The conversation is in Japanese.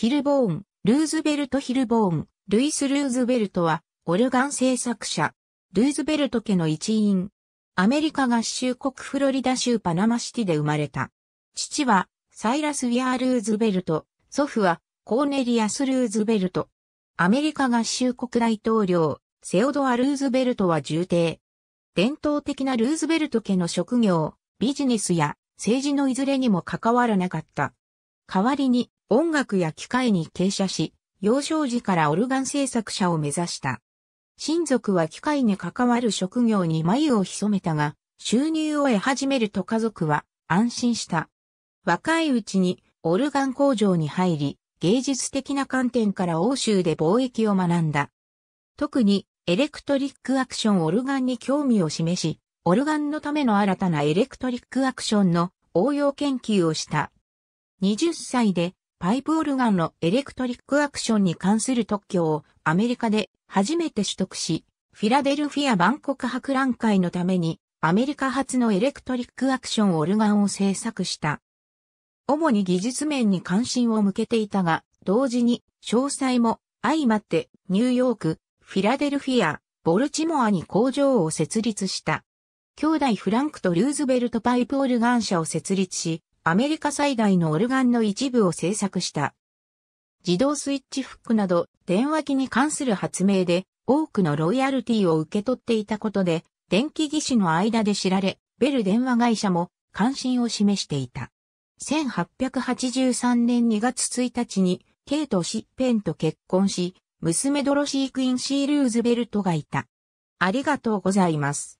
ヒルボーン、ルーズベルト・ヒルボーン、ルイス・ルーズベルトは、オルガン製作者、ルーズベルト家の一員。アメリカ合衆国フロリダ州パナマシティで生まれた。父は、サイラス・ウィアー・ルーズベルト、祖父は、コーネリアス・ルーズベルト。アメリカ合衆国大統領、セオドア・ルーズベルトは重帝。伝統的なルーズベルト家の職業、ビジネスや政治のいずれにも関わらなかった。代わりに音楽や機械に傾斜し、幼少時からオルガン製作者を目指した。親族は機械に関わる職業に眉を潜めたが、収入を得始めると家族は安心した。若いうちにオルガン工場に入り、芸術的な観点から欧州で貿易を学んだ。特にエレクトリックアクションオルガンに興味を示し、オルガンのための新たなエレクトリックアクションの応用研究をした20歳でパイプオルガンのエレクトリックアクションに関する特許をアメリカで初めて取得し、フィラデルフィア万国博覧会のためにアメリカ発のエレクトリックアクションオルガンを制作した。主に技術面に関心を向けていたが、同時に詳細も相まってニューヨーク、フィラデルフィア、ボルチモアに工場を設立した。兄弟フランクとルーズベルトパイプオルガン社を設立し、アメリカ最大のオルガンの一部を制作した。自動スイッチフックなど電話機に関する発明で多くのロイヤルティを受け取っていたことで電気技師の間で知られ、ベル電話会社も関心を示していた。1883年2月1日にケイト・シッペンと結婚し、娘ドロシー・クインシー・ルーズベルトがいた。ありがとうございます。